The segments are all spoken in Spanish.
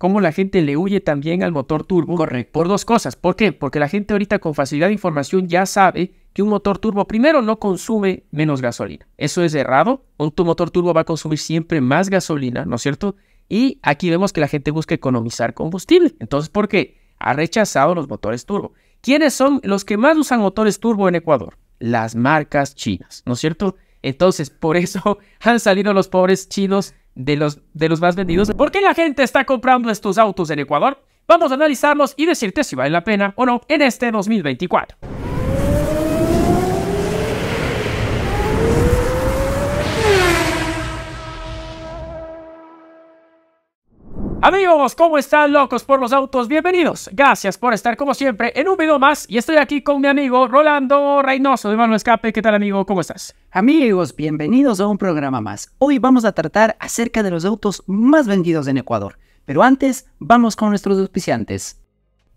cómo la gente le huye también al motor turbo. Correcto. Por dos cosas. ¿Por qué? Porque la gente ahorita con facilidad de información ya sabe que un motor turbo primero no consume menos gasolina. Eso es errado. Un tu motor turbo va a consumir siempre más gasolina, ¿no es cierto? Y aquí vemos que la gente busca economizar combustible. Entonces, ¿por qué? Ha rechazado los motores turbo. ¿Quiénes son los que más usan motores turbo en Ecuador? Las marcas chinas, ¿no es cierto? Entonces, por eso han salido los pobres chinos de los, de los más vendidos. ¿Por qué la gente está comprando estos autos en Ecuador? Vamos a analizarlos y decirte si vale la pena o no en este 2024. Amigos, ¿cómo están locos por los autos? Bienvenidos, gracias por estar como siempre en un video más y estoy aquí con mi amigo Rolando Reynoso de Mano Escape. ¿Qué tal amigo? ¿Cómo estás? Amigos, bienvenidos a un programa más. Hoy vamos a tratar acerca de los autos más vendidos en Ecuador, pero antes vamos con nuestros auspiciantes.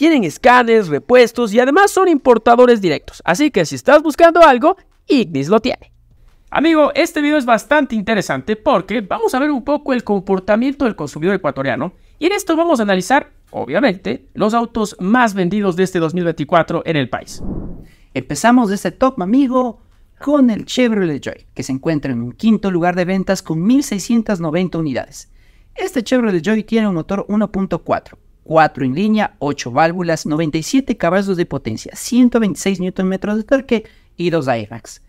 tienen escáneres, repuestos y además son importadores directos, así que si estás buscando algo, Ignis lo tiene. Amigo, este video es bastante interesante porque vamos a ver un poco el comportamiento del consumidor ecuatoriano y en esto vamos a analizar, obviamente, los autos más vendidos de este 2024 en el país. Empezamos de este top, amigo, con el Chevrolet Joy, que se encuentra en un quinto lugar de ventas con 1.690 unidades. Este Chevrolet Joy tiene un motor 1.4 4 en línea, 8 válvulas, 97 caballos de potencia, 126 Nm de torque y 2 airbags.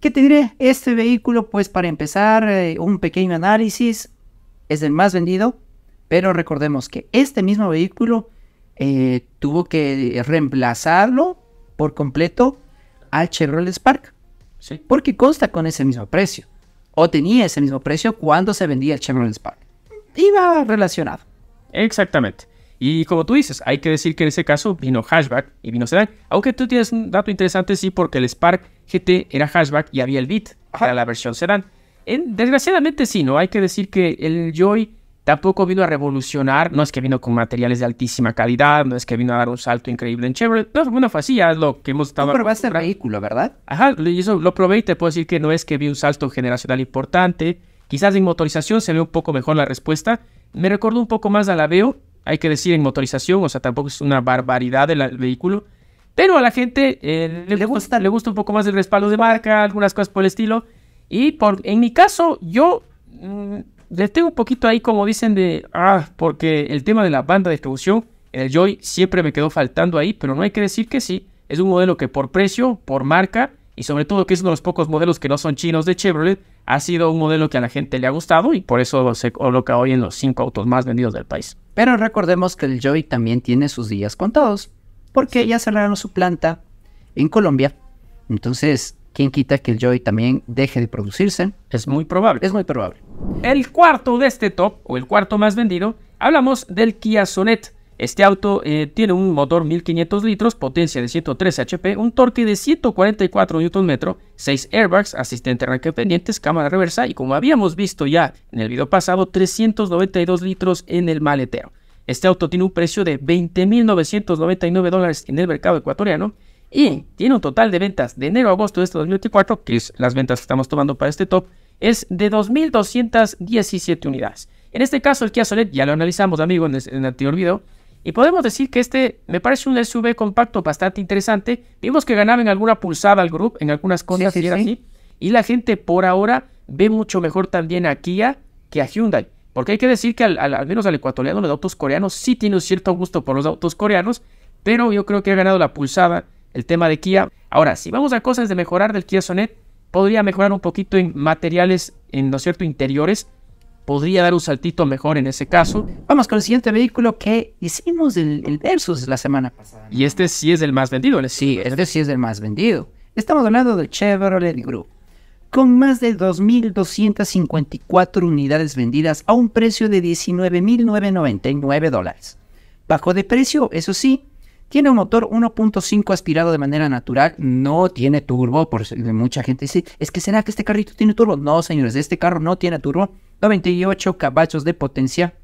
¿Qué te diré? Este vehículo, pues para empezar eh, un pequeño análisis, es el más vendido, pero recordemos que este mismo vehículo eh, tuvo que reemplazarlo por completo al Chevrolet Spark, porque consta con ese mismo precio, o tenía ese mismo precio cuando se vendía el Chevrolet Spark. Iba relacionado. Exactamente. Y como tú dices, hay que decir que en ese caso vino hatchback y vino Sedan Aunque tú tienes un dato interesante, sí, porque el Spark GT era hatchback y había el Beat, para la versión Sedan desgraciadamente sí, ¿no? Hay que decir que el Joy tampoco vino a revolucionar, no es que vino con materiales de altísima calidad, no es que vino a dar un salto increíble en Chevrolet, no, bueno, fue así, ya lo que hemos estado... Tú probaste el vehículo, ¿verdad? Ajá, eso lo probé y te puedo decir que no es que vi un salto generacional importante, quizás en motorización se ve un poco mejor la respuesta, me recordó un poco más a la Veo, hay que decir en motorización, o sea, tampoco es una barbaridad el, vehículo. Pero a la gente eh, le, gusta, le gusta un poco más el respaldo de marca, algunas cosas por el estilo. Y por, en mi caso, yo mm, le tengo un poquito ahí, como dicen, de. Ah, porque el tema de la banda de distribución, el Joy siempre me quedó faltando ahí, pero no hay que decir que sí. Es un modelo que por precio, por marca, y sobre todo que es uno de los pocos modelos que no son chinos de Chevrolet, ha sido un modelo que a la gente le ha gustado y por eso se coloca hoy en los cinco autos más vendidos del país. Pero recordemos que el Joy también tiene sus días contados, porque ya cerraron su planta en Colombia. Entonces, ¿quién quita que el Joy también deje de producirse? Es muy probable. Es muy probable. El cuarto de este top, o el cuarto más vendido, hablamos del Kia Sonet este auto eh, tiene un motor 1500 litros, potencia de 103 HP, un torque de 144 Nm, 6 airbags, asistente arranque pendientes, cámara reversa y como habíamos visto ya en el video pasado, 392 litros en el maletero. Este auto tiene un precio de 20.999 dólares en el mercado ecuatoriano y tiene un total de ventas de enero a agosto de este 2024, que es las ventas que estamos tomando para este top, es de 2.217 unidades. En este caso, el Kia Soled, ya lo analizamos, amigo, en el anterior video y podemos decir que este me parece un SUV compacto bastante interesante. Vimos que ganaba en alguna pulsada al grupo, en algunas cosas y Y la gente por ahora ve mucho mejor también a Kia que a Hyundai. Porque hay que decir que al, menos al ecuatoriano de autos coreanos sí tiene un cierto gusto por los autos coreanos, pero yo creo que ha ganado la pulsada el tema de Kia. Ahora, si vamos a cosas de mejorar del Kia Sonet, podría mejorar un poquito en materiales, en, ¿no cierto?, interiores, podría dar un saltito mejor en ese caso. Vamos con el siguiente vehículo que hicimos el, Versus la semana pasada. Y este sí es el más vendido. sí, este sí es el más vendido. Estamos hablando del Chevrolet Group. Con más de 2.254 unidades vendidas a un precio de 19.999 dólares. Bajo de precio, eso sí, tiene un motor 1.5 aspirado de manera natural, no tiene turbo, por mucha gente dice, es que será que este carrito tiene turbo. No, señores, este carro no tiene turbo 98 caballos de potencia,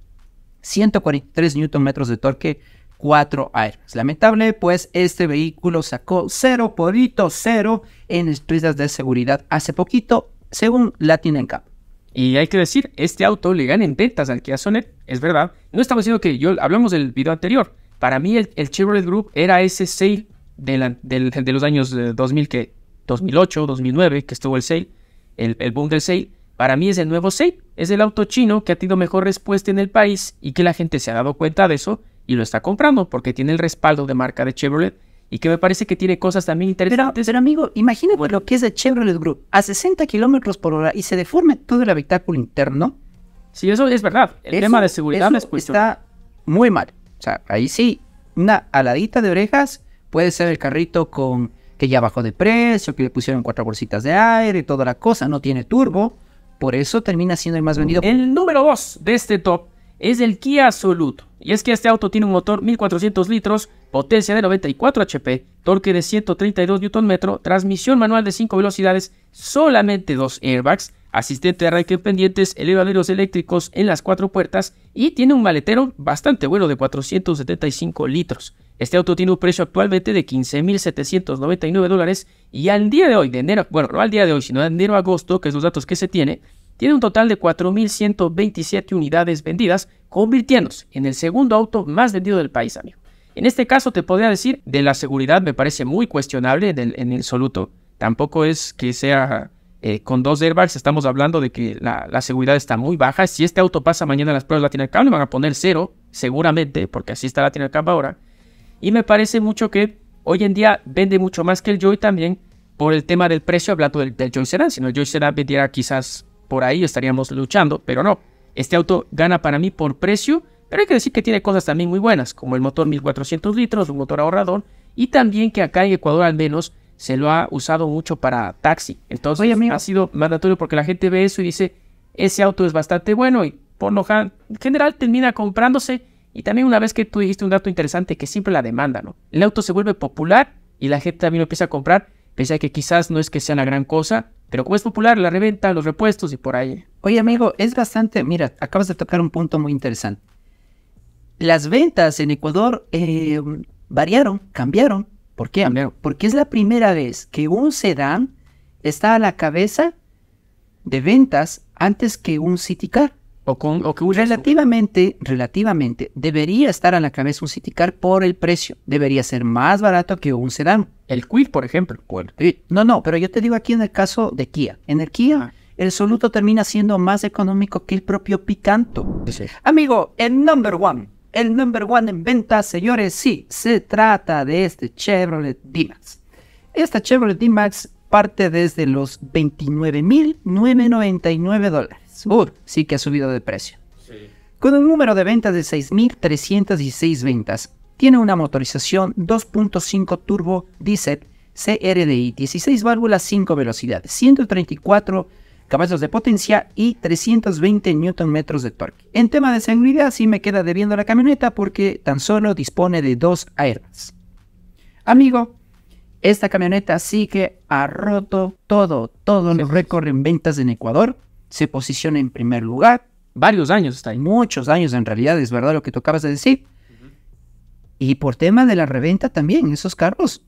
143 Nm de torque, 4 airbags. Lamentable, pues este vehículo sacó 0 por 0 en estrellas de seguridad hace poquito, según Latin Y hay que decir, este auto le gana en ventas al Kia Sonet, es verdad. No estamos diciendo que yo, hablamos del video anterior. Para mí el, Chevrolet Group era ese sale de, los años 2000 eh, que, 2008, 2009, que estuvo el sale, el, el boom del sale para mí es el nuevo Safe. es el auto chino que ha tenido mejor respuesta en el país y que la gente se ha dado cuenta de eso y lo está comprando porque tiene el respaldo de marca de Chevrolet y que me parece que tiene cosas también interesantes. Pero, amigo, imagínate lo que es el Chevrolet Group a 60 kilómetros por hora y se deforma todo el habitáculo interno. Sí, eso es verdad. El tema de seguridad eso Está muy mal. O sea, ahí sí, una aladita de orejas puede ser el carrito con que ya bajó de precio, que le pusieron cuatro bolsitas de aire, y toda la cosa, no tiene turbo por eso termina siendo el más vendido. El número 2 de este top es el Kia Soluto. Y es que este auto tiene un motor 1400 litros, potencia de 94 HP, torque de 132 Nm, transmisión manual de 5 velocidades, solamente 2 airbags, asistente de arranque pendientes, elevaderos eléctricos en las cuatro puertas y tiene un maletero bastante bueno de 475 litros. Este auto tiene un precio actualmente de 15.799 dólares y al día de hoy, de enero, bueno, no al día de hoy, sino de enero agosto, que es los datos que se tiene, tiene un total de 4.127 unidades vendidas, convirtiéndose en el segundo auto más vendido del país, amigo. En este caso te podría decir, de la seguridad me parece muy cuestionable en el, soluto. Tampoco es que sea eh, con dos airbags, estamos hablando de que la, seguridad está muy baja. Si este auto pasa mañana a las pruebas Latina Camp le van a poner cero, seguramente, porque así está Latina campo ahora. Y me parece mucho que hoy en día vende mucho más que el Joy también por el tema del precio, hablando del, Joy Serán. Si no, el Joy Serán vendiera quizás por ahí, estaríamos luchando, pero no. Este auto gana para mí por precio, pero hay que decir que tiene cosas también muy buenas, como el motor 1400 litros, un motor ahorrador, y también que acá en Ecuador al menos se lo ha usado mucho para taxi. Entonces ha sido mandatorio porque la gente ve eso y dice, ese auto es bastante bueno y por lo general termina comprándose y también una vez que tú dijiste un dato interesante, que siempre la demanda, ¿no? El auto se vuelve popular y la gente también lo empieza a comprar, pese que quizás no es que sea una gran cosa, pero como es popular, la reventa, los repuestos y por ahí. Oye, amigo, es bastante, mira, acabas de tocar un punto muy interesante. Las ventas en Ecuador eh, variaron, cambiaron. ¿Por qué? Cambiaron. Porque es la primera vez que un sedán está a la cabeza de ventas antes que un City Car con, o que relativamente, relativamente debería estar a la cabeza un City por el precio. Debería ser más barato que un sedán. El Quid, por ejemplo. No, no, pero yo te digo aquí en el caso de Kia. En el Kia, ah. el Soluto termina siendo más económico que el propio Picanto. Amigo, el number one, el number one en ventas, señores, sí, se trata de este Chevrolet D-Max. Esta Chevrolet D-Max parte desde los 29.999 dólares sí que ha subido de precio. Con un número de ventas de 6.316 ventas, tiene una motorización 2.5 turbo diesel CRDI, 16 válvulas, 5 velocidades, 134 caballos de potencia y 320 Nm de torque. En tema de seguridad sí me queda debiendo la camioneta porque tan solo dispone de dos airbags. Amigo, esta camioneta sí que ha roto todo, todo el récord en ventas en Ecuador se posiciona en primer lugar. Varios años, está muchos años en realidad, es verdad lo que tú acabas de decir. Y por tema de la reventa también, esos carros,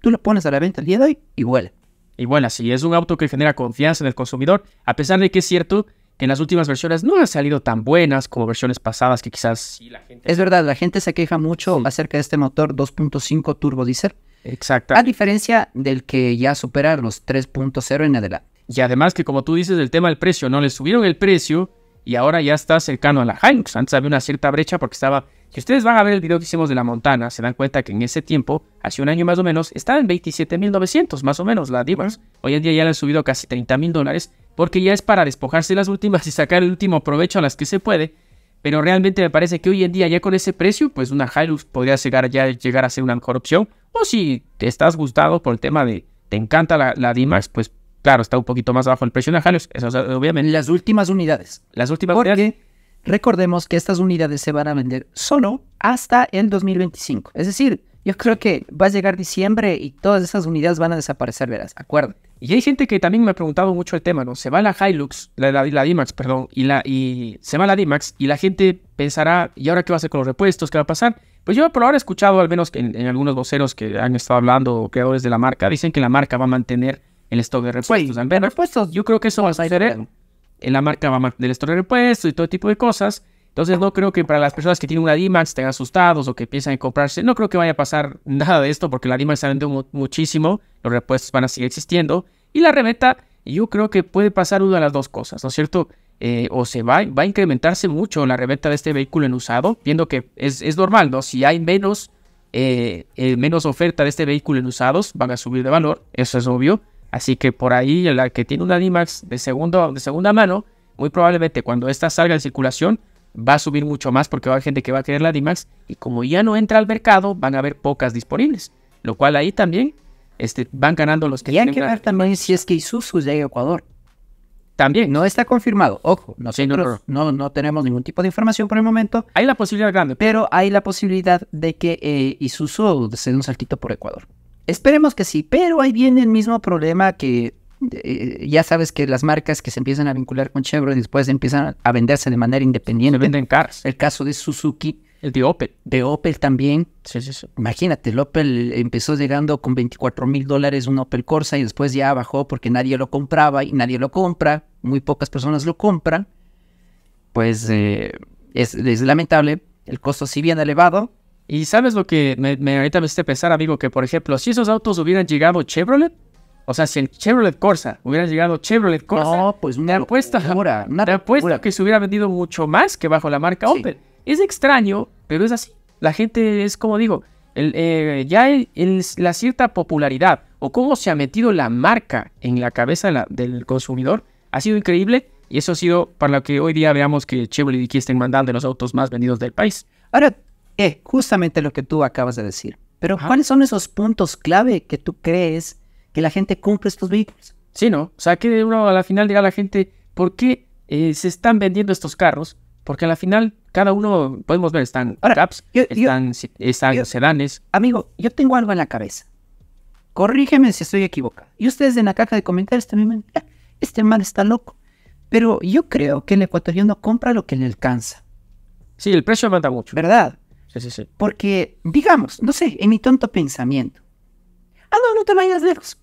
tú lo pones a la venta el día de hoy y vuela. Y vuela, sí, es un auto que genera confianza en el consumidor, a pesar de que es cierto que en las últimas versiones no han salido tan buenas como versiones pasadas que quizás... la gente... Es verdad, la gente se queja mucho acerca de este motor 2.5 turbo diésel. Exacto. A diferencia del que ya supera los 3.0 en adelante. Y además que como tú dices del tema del precio, no le subieron el precio y ahora ya está cercano a la Hilux. Antes había una cierta brecha porque estaba... Si ustedes van a ver el video que hicimos de la Montana, se dan cuenta que en ese tiempo, hace un año más o menos, estaba en 27.900 más o menos la Divas. Hoy en día ya le han subido casi 30.000 dólares porque ya es para despojarse las últimas y sacar el último provecho a las que se puede. Pero realmente me parece que hoy en día ya con ese precio, pues una Hilux podría llegar, ya llegar a ser una mejor opción. O si te estás gustado por el tema de te encanta la, la D-Max, pues Claro, está un poquito más bajo el precio de Helios, obviamente. Las últimas unidades. Las últimas Porque recordemos que estas unidades se van a vender solo hasta el 2025. Es decir, yo creo que va a llegar diciembre y todas esas unidades van a desaparecer, verás, acuérdate. Y hay gente que también me ha preguntado mucho el tema, ¿no? Se va la Hilux, la, la, D-Max, perdón, y, la, y se va la D-Max y la gente pensará, ¿y ahora qué va a hacer con los repuestos? ¿Qué va a pasar? Pues yo por ahora he escuchado, al menos en, en algunos voceros que han estado hablando, creadores de la marca, dicen que la marca va a mantener el stock de repuestos. repuestos, yo creo que eso va a ser en la marca del stock de repuestos y todo tipo de cosas. Entonces no creo que para las personas que tienen una D-Max estén asustados o que piensan en comprarse, no creo que vaya a pasar nada de esto porque la D-Max se vendido muchísimo, los repuestos van a seguir existiendo y la reventa yo creo que puede pasar una de las dos cosas, ¿no es cierto? Eh, o se va, va a incrementarse mucho la reventa de este vehículo en usado, viendo que es, normal, ¿no? Si hay menos, eh, eh, menos oferta de este vehículo en usados, van a subir de valor, eso es obvio. Así que por ahí la que tiene una Dimax de, segundo, de segunda mano, muy probablemente cuando esta salga de circulación va a subir mucho más porque va a haber gente que va a querer la Dimax y como ya no entra al mercado van a haber pocas disponibles, lo cual ahí también este, van ganando los que... Y hay que ver también si es que Isuzu llega a Ecuador. También. No está confirmado. Ojo, nosotros no, tenemos ningún tipo de información por el momento. Hay la posibilidad grande. Pero hay la posibilidad de que eh, Isuzu se dé un saltito por Ecuador. Esperemos que sí, pero ahí viene el mismo problema que eh, ya sabes que las marcas que se empiezan a vincular con Chevrolet después empiezan a venderse de manera independiente. Se venden caras. El caso de Suzuki. El de Opel. De Opel también. Sí, sí, sí. Imagínate, el Opel empezó llegando con 24 mil dólares un Opel Corsa y después ya bajó porque nadie lo compraba y nadie lo compra. Muy pocas personas lo compran. Pues eh, es, lamentable. El costo si bien elevado, y sabes lo que me, ahorita me hace pensar, amigo, que por ejemplo, si esos autos hubieran llegado Chevrolet, o sea, si el Chevrolet Corsa hubiera llegado Chevrolet Corsa, pues una apuesta, una que se hubiera vendido mucho más que bajo la marca Opel. Es extraño, pero es así. La gente es como digo, el, eh, ya la cierta popularidad o cómo se ha metido la marca en la cabeza del consumidor ha sido increíble y eso ha sido para lo que hoy día veamos que Chevrolet y Kia estén mandando los autos más vendidos del país. Ahora, eh, justamente lo que tú acabas de decir. Pero ¿cuáles son esos puntos clave que tú crees que la gente cumple estos vehículos? Sí, ¿no? O sea, que uno a la final diga a la gente, ¿por qué eh, se están vendiendo estos carros? Porque a la final cada uno, podemos ver, están caps, están, están sedanes. Amigo, yo tengo algo en la cabeza. Corrígeme si estoy equivocado. Y ustedes en la caja de comentarios también me dicen, ah, este mal está loco. Pero yo creo que el ecuatoriano compra lo que le alcanza. Sí, el precio manda mucho. ¿Verdad? Porque, digamos, no sé, en mi tonto pensamiento. Ah, no, no te vayas lejos.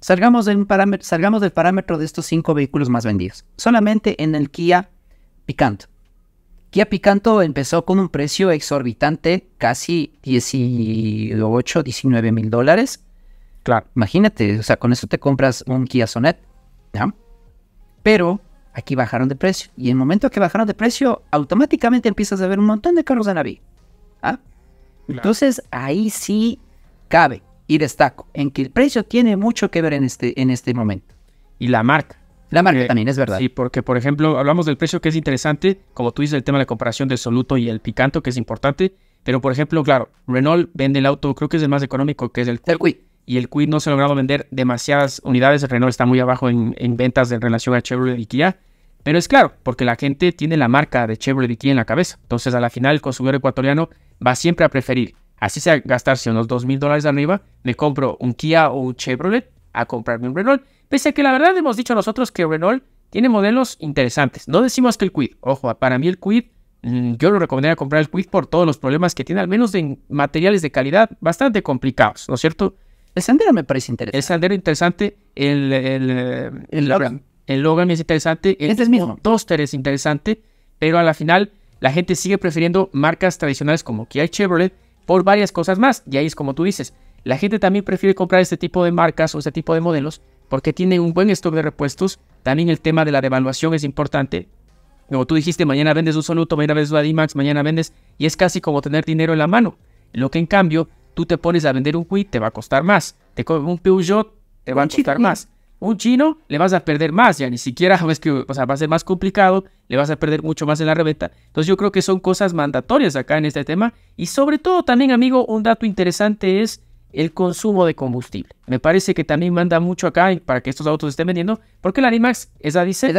Salgamos, del parámetro, salgamos del parámetro de estos cinco vehículos más vendidos. Solamente en el Kia Picanto. Kia Picanto empezó con un precio exorbitante, casi 18, 19 mil dólares. Claro. Imagínate, o sea, con eso te compras un Kia Sonet. ¿ya? Pero Aquí bajaron de precio. Y en el momento que bajaron de precio, automáticamente empiezas a ver un montón de carros de Naví, ¿Ah? Entonces ahí sí cabe y destaco en que el precio tiene mucho que ver en este, en este momento. Y la marca. La marca eh, también, es verdad. Sí, porque por ejemplo, hablamos del precio que es interesante, como tú dices, el tema de la comparación del soluto y el picanto, que es importante. Pero por ejemplo, claro, Renault vende el auto, creo que es el más económico, que es el, el y el Quid no se ha logrado vender demasiadas unidades. El Renault está muy abajo en, ventas en relación a Chevrolet y Kia. Pero es claro, porque la gente tiene la marca de Chevrolet y Kia en la cabeza. Entonces, a la final, el consumidor ecuatoriano va siempre a preferir, así sea gastarse unos 2000 mil dólares arriba, Le compro un Kia o un Chevrolet a comprarme un Renault. Pese a que la verdad hemos dicho nosotros que Renault tiene modelos interesantes. No decimos que el Quid. Ojo, para mí el Quid, mm, yo lo recomendaría comprar el Quid por todos los problemas que tiene, al menos en materiales de calidad bastante complicados, ¿no es cierto? El sendero me parece interesante. El sendero interesante, el, el, eh, el, el Logan. es interesante. este es mismo. Toaster es interesante, pero a la final la gente sigue prefiriendo marcas tradicionales como Kia y Chevrolet por varias cosas más. Y ahí es como tú dices, la gente también prefiere comprar este tipo de marcas o este tipo de modelos porque tienen un buen stock de repuestos. También el tema de la devaluación es importante. Como tú dijiste, mañana vendes un Soluto, mañana vendes un max mañana vendes y es casi como tener dinero en la mano. Lo que en cambio Tú te pones a vender un quit, te va a costar más. Te un Peugeot, te va a costar más. Un chino, le vas a perder más, ya ni siquiera que, o sea, va a ser más complicado, le vas a perder mucho más en la reventa. Entonces yo creo que son cosas mandatorias acá en este tema. Y sobre todo también, amigo, un dato interesante es el consumo de combustible. Me parece que también manda mucho acá para que estos autos estén vendiendo, porque el Animax es la dice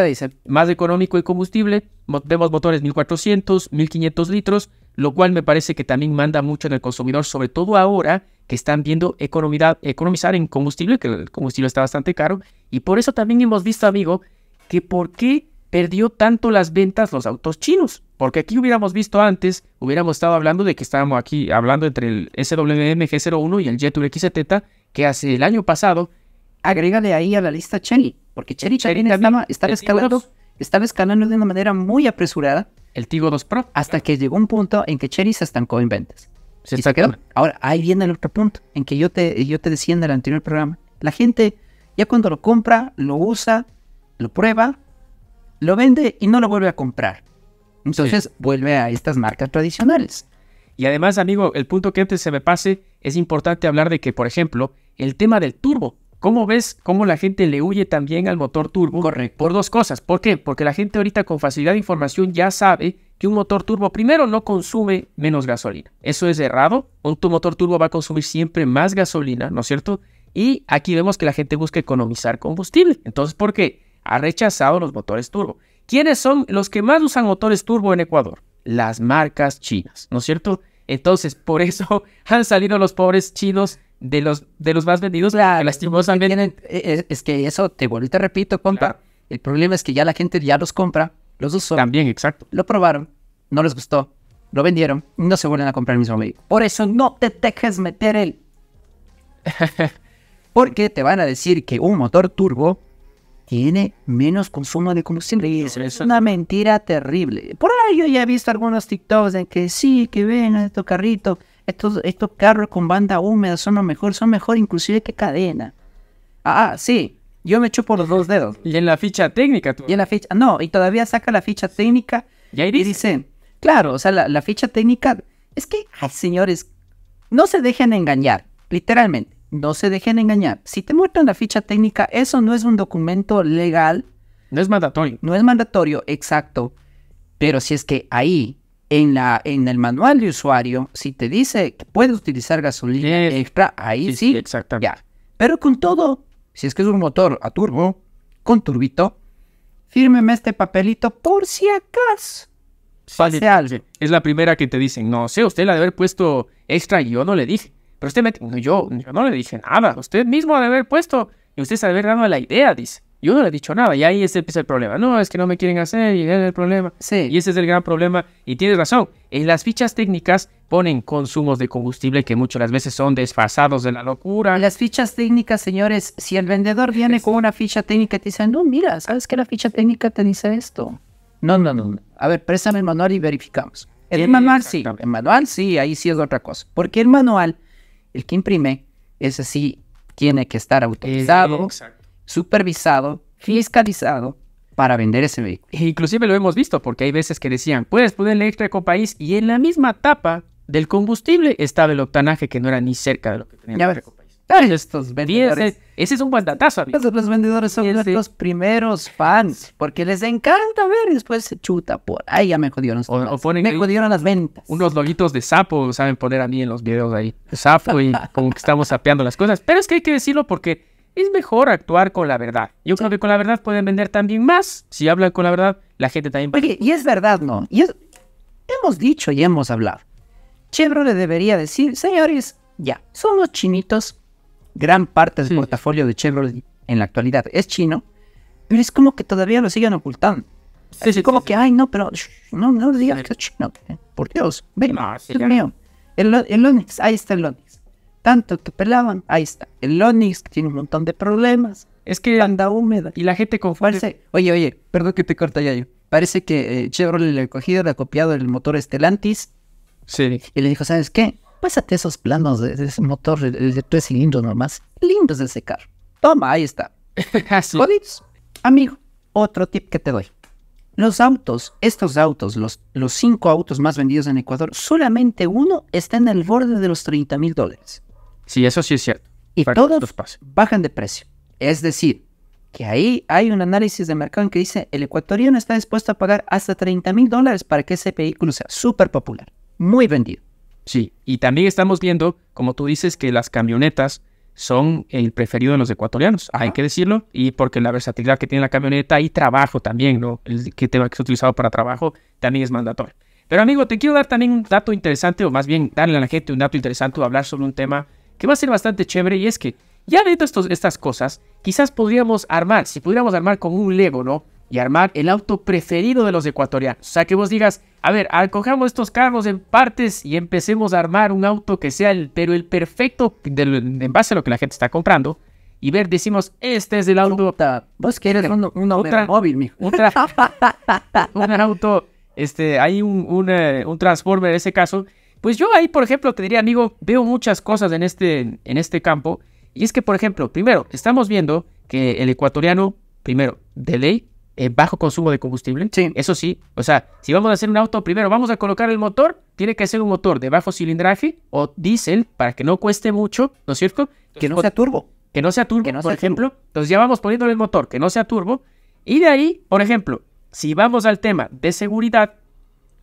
más económico y combustible, vemos motores 1400, 1500 litros, lo cual me parece que también manda mucho en el consumidor, sobre todo ahora que están viendo economizar en combustible, que el combustible está bastante caro, y por eso también hemos visto, amigo, que por qué perdió tanto las ventas los autos chinos. Porque aquí hubiéramos visto antes, hubiéramos estado hablando de que estábamos aquí hablando entre el SWM G01 y el Jetur x que hace el año pasado, agrégale ahí a la lista Cherry, porque Cherry, está también, estaba, escalando, estaba escalando de una manera muy apresurada. El Tigo 2 Pro. Hasta que llegó un punto en que Cherry se estancó en ventas. Se, está quedando. Ahora, ahí viene el otro punto, en que yo te, yo te decía en el anterior programa, la gente ya cuando lo compra, lo usa, lo prueba, lo vende y no lo vuelve a comprar. Entonces vuelve a estas marcas tradicionales. Y además, amigo, el punto que antes se me pase, es importante hablar de que, por ejemplo, el tema del turbo. ¿Cómo ves cómo la gente le huye también al motor turbo? Correcto. Por dos cosas. ¿Por qué? Porque la gente ahorita con facilidad de información ya sabe que un motor turbo primero no consume menos gasolina. Eso es errado. Un tu motor turbo va a consumir siempre más gasolina, ¿no es cierto? Y aquí vemos que la gente busca economizar combustible. Entonces, ¿por qué? ha rechazado los motores turbo. ¿Quiénes son los que más usan motores turbo en Ecuador? Las marcas chinas, ¿no es cierto? Entonces, por eso han salido los pobres chinos de los, de los más vendidos. La, lastimosamente. Eh, eh, es, que eso, te vuelvo y te repito, compa. El problema es que ya la gente ya los compra, los usó. También, exacto. Lo probaron, no les gustó, lo vendieron, no se vuelven a comprar el mismo vehículo. Por eso no te dejes meter el. Porque te van a decir que un motor turbo tiene menos consumo de combustible. es, una mentira terrible. Por ahí yo ya he visto algunos TikToks en que sí, que ven estos carritos, estos, estos carros con banda húmeda son los mejores, son mejor inclusive que cadena. Ah, sí, yo me echo por los dos dedos. Y en la ficha técnica tú. Y en la ficha, no, y todavía saca la ficha técnica ¿Y, ahí dice? claro, o sea, la, ficha técnica, es que, señores, no se dejen engañar, literalmente. No se dejen engañar. Si te muestran la ficha técnica, eso no es un documento legal. No es mandatorio. No es mandatorio, exacto. Pero si es que ahí, en, la, en el manual de usuario, si te dice que puedes utilizar gasolina extra, ahí sí. sí exactamente. Ya. Pero con todo, si es que es un motor a turbo, con turbito, fírmeme este papelito por si acaso. es la primera que te dicen, no sé, usted la debe haber puesto extra y yo no le dije. Pero usted me... No, yo, no le dije nada. Usted mismo de haber puesto y usted se haber dado la idea, dice. Yo no le he dicho nada y ahí ese empieza el problema. No, es que no me quieren hacer y ese es el problema. Sí. Y ese es el gran problema. Y tienes razón. En las fichas técnicas ponen consumos de combustible que muchas las veces son desfasados de la locura. Las fichas técnicas, señores, si el vendedor viene con una ficha técnica y te dice, no, mira, ¿sabes que la ficha técnica te dice esto? No, no, no. A ver, préstame el manual y verificamos. El eh, manual sí. El manual sí, ahí sí es otra cosa. Porque el manual el que imprime, es así, tiene que estar autorizado, supervisado, fiscalizado para vender ese vehículo. E inclusive lo hemos visto porque hay veces que decían, puedes ponerle extra país y en la misma tapa del combustible estaba el octanaje que no era ni cerca de lo que tenía estos vendedores. Ese, es un buen Los, vendedores son los primeros fans, porque les encanta ver y después se chuta por, ahí, ya me jodieron. me jodieron las ventas. Unos loguitos de sapo, saben poner a mí en los videos ahí. Sapo y como que estamos sapeando las cosas. Pero es que hay que decirlo porque es mejor actuar con la verdad. Yo creo que con la verdad pueden vender también más. Si hablan con la verdad, la gente también... Oye, y es verdad, ¿no? Y es... Hemos dicho y hemos hablado. le debería decir, señores, ya, son los chinitos gran parte del portafolio de Chevrolet en la actualidad es chino, pero es como que todavía lo siguen ocultando. es como que, ay, no, pero no, no digas que es chino. Eh, por Dios, ven, Dios mío. El, Onix, ahí está el Onix. Tanto te pelaban, ahí está. El Onix tiene un montón de problemas. Es que anda húmeda. Y la gente confunde. oye, oye, perdón que te corta ya yo. Parece que eh, Chevrolet le ha cogido, le ha copiado el motor Estelantis. Sí. Y le dijo, ¿sabes qué? Pásate esos planos de, ese motor de, tres cilindros nomás. Lindos de secar. Toma, ahí está. Amigo, otro tip que te doy. Los autos, estos autos, los, los cinco autos más vendidos en Ecuador, solamente uno está en el borde de los 30 mil dólares. Sí, eso sí es cierto. Y Para todos bajan de precio. Es decir, que ahí hay un análisis de mercado en que dice el ecuatoriano está dispuesto a pagar hasta 30 mil dólares para que ese vehículo sea súper popular, muy vendido. Sí, y también estamos viendo, como tú dices, que las camionetas son el preferido de los ecuatorianos, hay que decirlo, y porque la versatilidad que tiene la camioneta y trabajo también, ¿no? el que te ha utilizado para trabajo también es mandatorio. Pero amigo, te quiero dar también un dato interesante, o más bien darle a la gente un dato interesante o hablar sobre un tema que va a ser bastante chévere, y es que ya de estas cosas, quizás podríamos armar, si pudiéramos armar con un Lego, ¿no? y armar el auto preferido de los ecuatorianos. O sea, que vos digas, a ver, acojamos estos carros en partes y empecemos a armar un auto que sea el, pero el perfecto en base a lo que la gente está comprando. Y ver, decimos, este es el auto. vos quieres este, un, otra, un auto, este, hay un, un, eh, un Transformer en ese caso. Pues yo ahí, por ejemplo, te diría, amigo, veo muchas cosas en este, en este campo. Y es que, por ejemplo, primero, estamos viendo que el ecuatoriano, primero, de ley, eh, bajo consumo de combustible. Eso sí, o sea, si vamos a hacer un auto, primero vamos a colocar el motor, tiene que ser un motor de bajo cilindraje o diésel para que no cueste mucho, ¿no es cierto? que no sea turbo. Que no sea turbo, no por ejemplo. Entonces ya vamos poniéndole el motor, que no sea turbo. Y de ahí, por ejemplo, si vamos al tema de seguridad,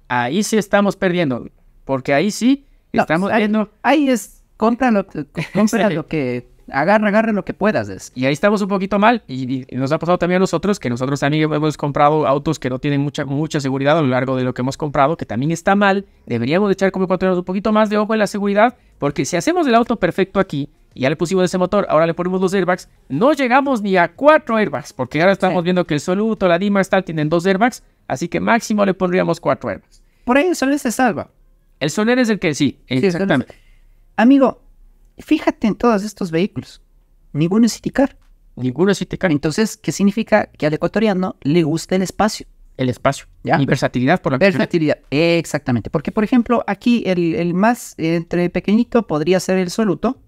ahí sí estamos perdiendo, porque ahí sí estamos pues, ahí, Ahí es, compra lo que agarra, agarra lo que puedas. Y ahí estamos un poquito mal. Y, nos ha pasado también a nosotros que nosotros también hemos comprado autos que no tienen mucha, mucha seguridad a lo largo de lo que hemos comprado, que también está mal. Deberíamos echar como ecuatorianos un poquito más de ojo en la seguridad, porque si hacemos el auto perfecto aquí, Y ya le pusimos ese motor, ahora le ponemos los airbags, no llegamos ni a cuatro airbags, porque ahora estamos viendo que el Soluto, la Dima tal tienen dos airbags, así que máximo le pondríamos cuatro airbags. Por ahí el Soler se salva. El Soler es el que sí, sí exactamente. Amigo, Fíjate en todos estos vehículos. Ninguno es car. Ninguno es car. Entonces, ¿qué significa? Que al ecuatoriano le gusta el espacio. El espacio. ¿ya? Y versatilidad por la Versatilidad, exactamente. Porque, por ejemplo, aquí el, más entre pequeñito podría ser el soluto.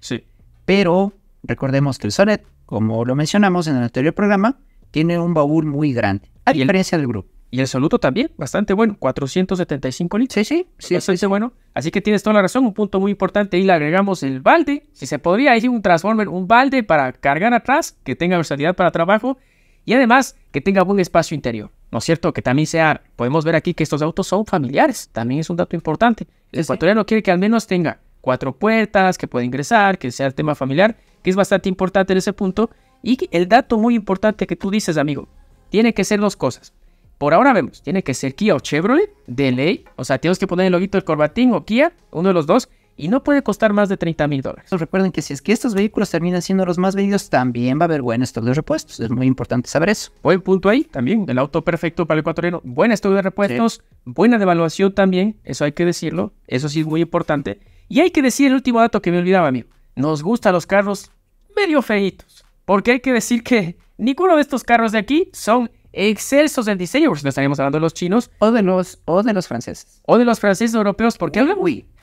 Sí. Pero recordemos que el Sonet, como lo mencionamos en el anterior programa, tiene un baúl muy grande. A diferencia del grupo. Y el soluto también, bastante bueno, 475 litros. Sí, sí, sí. eso dice bueno. Así que tienes toda la razón, un punto muy importante. Y le agregamos el balde, si se podría, decir un transformer, un balde para cargar atrás, que tenga versatilidad para trabajo y además que tenga buen espacio interior. ¿No es cierto? Que también sea, podemos ver aquí que estos autos son familiares, también es un dato importante. El ecuatoriano quiere que al menos tenga cuatro puertas, que pueda ingresar, que sea el tema familiar, que es bastante importante en ese punto. Y el dato muy importante que tú dices, amigo, tiene que ser dos cosas. Por ahora vemos, tiene que ser Kia o Chevrolet de ley. O sea, tienes que poner el loguito del corbatín o Kia, uno de los dos, y no puede costar más de 30 mil dólares. Recuerden que si es que estos vehículos terminan siendo los más vendidos, también va a haber buen estudio de repuestos. Es muy importante saber eso. Buen punto ahí también. El auto perfecto para el ecuatoriano. Buen stock de repuestos, buena devaluación también. Eso hay que decirlo. Eso sí es muy importante. Y hay que decir el último dato que me olvidaba, amigo. Nos gustan los carros medio feitos. Porque hay que decir que ninguno de estos carros de aquí son excelsos del diseño, porque si no estaríamos hablando de los chinos. O de los, o de los franceses. O de los franceses europeos. ¿Por qué hablan?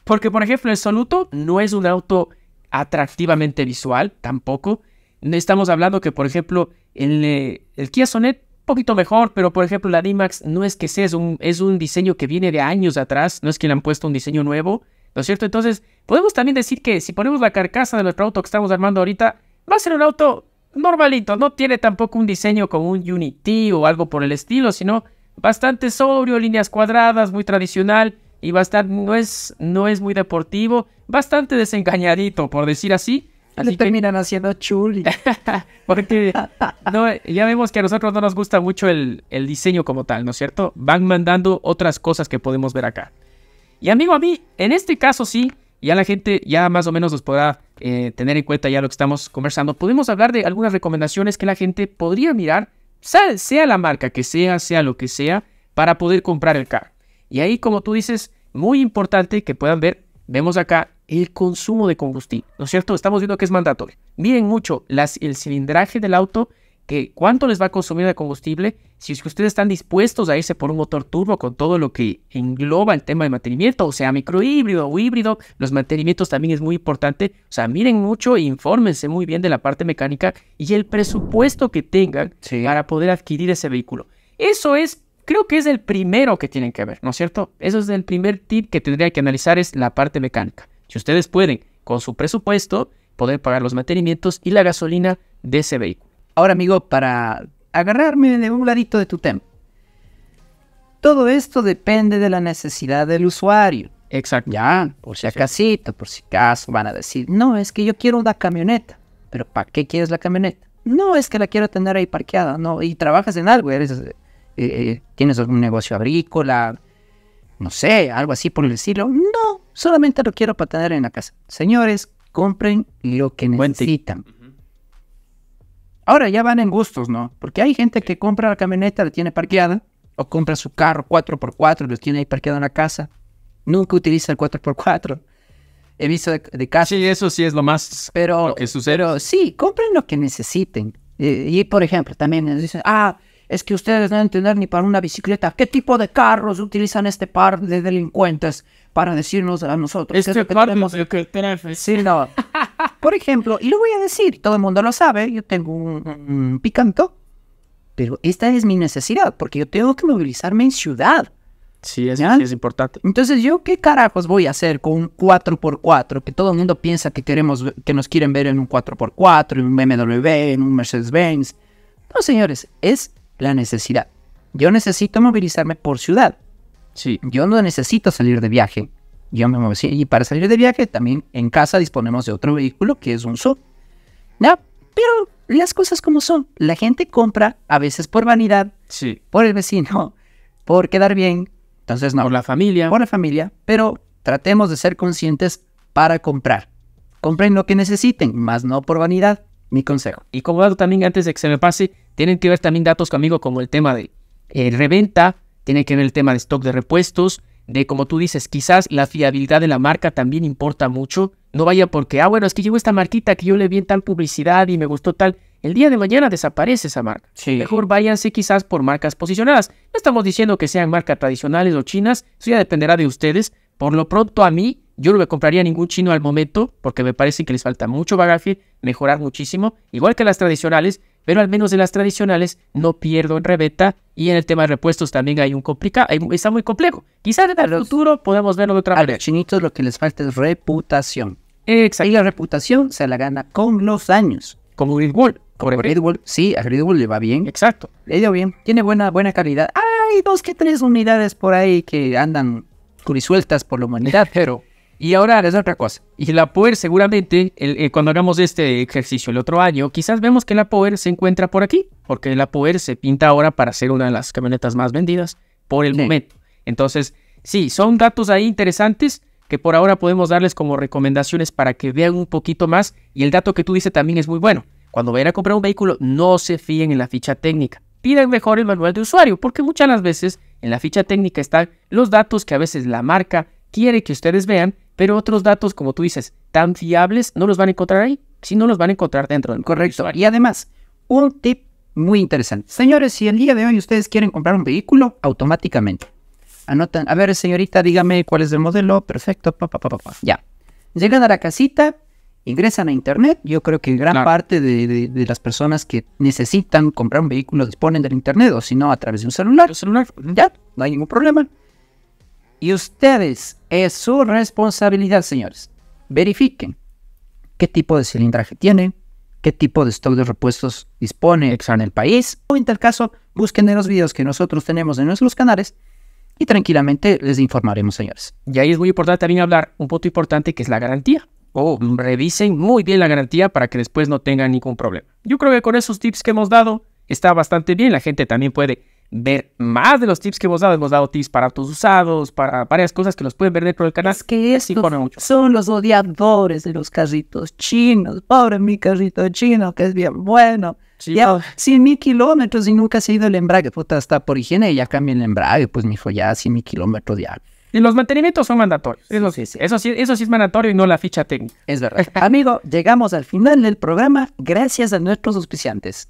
Porque, por ejemplo, el Soluto no es un auto atractivamente visual, tampoco. Estamos hablando que, por ejemplo, el, eh, el Kia Sonet, poquito mejor, pero por ejemplo, la D-Max no es que sea, un, es un diseño que viene de años atrás, no es que le han puesto un diseño nuevo, ¿no es cierto? Entonces, podemos también decir que si ponemos la carcasa de nuestro auto que estamos armando ahorita, va a ser un auto normalito, no tiene tampoco un diseño como un Unity o algo por el estilo, sino bastante sobrio, líneas cuadradas, muy tradicional y bastante, no es, no es muy deportivo, bastante desengañadito, por decir así. Le terminan haciendo chuli. Porque ya vemos que a nosotros no nos gusta mucho el, el diseño como tal, ¿no es cierto? Van mandando otras cosas que podemos ver acá. Y amigo, a mí, en este caso sí, ya la gente ya más o menos nos podrá eh, tener en cuenta ya lo que estamos conversando, podemos hablar de algunas recomendaciones que la gente podría mirar, sea, sea la marca que sea, sea lo que sea, para poder comprar el carro. Y ahí, como tú dices, muy importante que puedan ver, vemos acá el consumo de combustible, ¿no es cierto? Estamos viendo que es mandatorio. Miren mucho las, el cilindraje del auto cuánto les va a consumir de combustible, si es ustedes están dispuestos a irse por un motor turbo con todo lo que engloba el tema de mantenimiento, o sea, microhíbrido o híbrido, los mantenimientos también es muy importante, o sea, miren mucho e infórmense muy bien de la parte mecánica y el presupuesto que tengan para poder adquirir ese vehículo. Eso es creo que es el primero que tienen que ver, ¿no es cierto? Eso es el primer tip que tendría que analizar es la parte mecánica. Si ustedes pueden, con su presupuesto, poder pagar los mantenimientos y la gasolina de ese vehículo. Ahora, amigo, para agarrarme de un ladito de tu tema. Todo esto depende de la necesidad del usuario. Exacto. Ya, por si acaso, por si acaso van a decir, no, es que yo quiero una camioneta. Pero ¿para qué quieres la camioneta? No, es que la quiero tener ahí parqueada, no. Y trabajas en algo, eres, eh, eh, tienes algún negocio agrícola, no sé, algo así por el estilo. No, solamente lo quiero para tener en la casa. Señores, compren lo que necesitan. Ahora ya van en gustos, ¿no? Porque hay gente que compra la camioneta, la tiene parqueada, o compra su carro 4x4, lo tiene ahí parqueado en la casa. Nunca utiliza el 4x4. He visto de, casa. Sí, eso sí es lo más pero, que sucede. Pero sí, compren lo que necesiten. Eh, y, por ejemplo, también nos dicen, ah, es que ustedes no entender ni para una bicicleta. ¿Qué tipo de carros utilizan este par de delincuentes para decirnos a nosotros? Este que par de que tenemos? Sí, no. Por ejemplo, y lo voy a decir, todo el mundo lo sabe, yo tengo un, picanto, pero esta es mi necesidad, porque yo tengo que movilizarme en ciudad. Sí, es, es importante. Entonces, ¿yo qué carajos voy a hacer con un 4x4? Que todo el mundo piensa que queremos, que nos quieren ver en un 4x4, en un BMW, en un Mercedes-Benz. No, señores, es la necesidad. Yo necesito movilizarme por ciudad. Sí. Yo no necesito salir de viaje yo me Y para salir de viaje, también en casa disponemos de otro vehículo que es un SUV. Pero las cosas como son. La gente compra a veces por vanidad, sí. por el vecino, por quedar bien. Entonces, no. Por la familia. Por la familia. Pero tratemos de ser conscientes para comprar. Compren lo que necesiten, más no por vanidad. Mi consejo. Y como dato también, antes de que se me pase, tienen que ver también datos conmigo como el tema de eh, reventa, Tienen que ver el tema de stock de repuestos, de como tú dices, quizás la fiabilidad de la marca también importa mucho. No vaya porque, ah, bueno, es que llegó esta marquita que yo le vi en tal publicidad y me gustó tal. El día de mañana desaparece esa marca. Sí. Mejor váyanse quizás por marcas posicionadas. No estamos diciendo que sean marcas tradicionales o chinas, eso ya dependerá de ustedes. Por lo pronto a mí, yo no me compraría ningún chino al momento porque me parece que les falta mucho bagaje, mejorar muchísimo, igual que las tradicionales, pero al menos de las tradicionales no pierdo en reveta y en el tema de repuestos también hay un complicado, está muy complejo. Quizás en el futuro podemos verlo de otra manera. A los chinitos lo que les falta es reputación. Exacto. Y la reputación se la gana con los años. Como Red Bull. Como sí, a Red le va bien. Exacto. Le dio bien, tiene buena, buena calidad. Hay dos que tres unidades por ahí que andan curisueltas por la humanidad, pero y ahora es otra cosa. Y la Power seguramente, eh, cuando hagamos este ejercicio el otro año, quizás vemos que la Power se encuentra por aquí, porque la Power se pinta ahora para ser una de las camionetas más vendidas por el momento. Entonces, sí, son datos ahí interesantes que por ahora podemos darles como recomendaciones para que vean un poquito más. Y el dato que tú dices también es muy bueno. Cuando vayan a comprar un vehículo, no se fíen en la ficha técnica. Piden mejor el manual de usuario, porque muchas las veces en la ficha técnica están los datos que a veces la marca quiere que ustedes vean pero otros datos, como tú dices, tan fiables, no los van a encontrar ahí, si no los van a encontrar dentro del Correcto. Y además, un tip muy interesante. Señores, si el día de hoy ustedes quieren comprar un vehículo, automáticamente. Anotan, a ver, señorita, dígame cuál es el modelo. Perfecto, ya. Llegan a la casita, ingresan a internet. Yo creo que gran parte de, las personas que necesitan comprar un vehículo disponen del internet o si no a través de un celular. El celular, ya, no hay ningún problema. Y ustedes, es su responsabilidad, señores. Verifiquen qué tipo de cilindraje tienen, qué tipo de stock de repuestos dispone en el país. O en tal caso, busquen en los videos que nosotros tenemos en nuestros canales y tranquilamente les informaremos, señores. Y ahí es muy importante también hablar un punto importante que es la garantía. O revisen muy bien la garantía para que después no tengan ningún problema. Yo creo que con esos tips que hemos dado está bastante bien. La gente también puede ver más de los tips que vos dado. Hemos dado tips para autos usados, para varias cosas que los pueden ver dentro del canal. Es que son los odiadores de los carritos chinos. Pobre mi carrito chino, que es bien bueno. ya, 100 mil kilómetros y nunca se ha ido el embrague. Puta, está por higiene y ya cambia el embrague. Pues, hijo ya 100 mil kilómetros ya. Y los mantenimientos son mandatorios. Eso sí, Eso, sí, eso sí es mandatorio y no la ficha técnica. Es verdad. Amigo, llegamos al final del programa gracias a nuestros auspiciantes.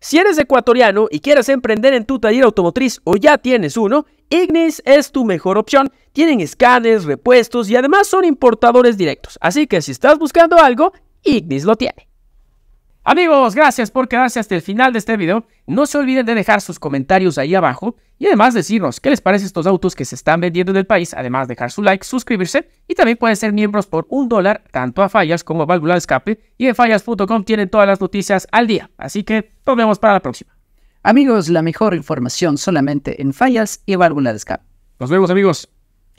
Si eres ecuatoriano y quieres emprender en tu taller automotriz o ya tienes uno, Ignis es tu mejor opción. Tienen escáneres, repuestos y además son importadores directos. Así que si estás buscando algo, Ignis lo tiene. Amigos, gracias por quedarse hasta el final de este video. No se olviden de dejar sus comentarios ahí abajo y además decirnos qué les parece estos autos que se están vendiendo en el país. Además, dejar su like, suscribirse y también pueden ser miembros por un dólar tanto a Fallas como a Válvula de Escape. Y en fallas.com tienen todas las noticias al día. Así que nos vemos para la próxima. Amigos, la mejor información solamente en Fallas y Válvula de Escape. Nos vemos, amigos.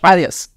Adiós.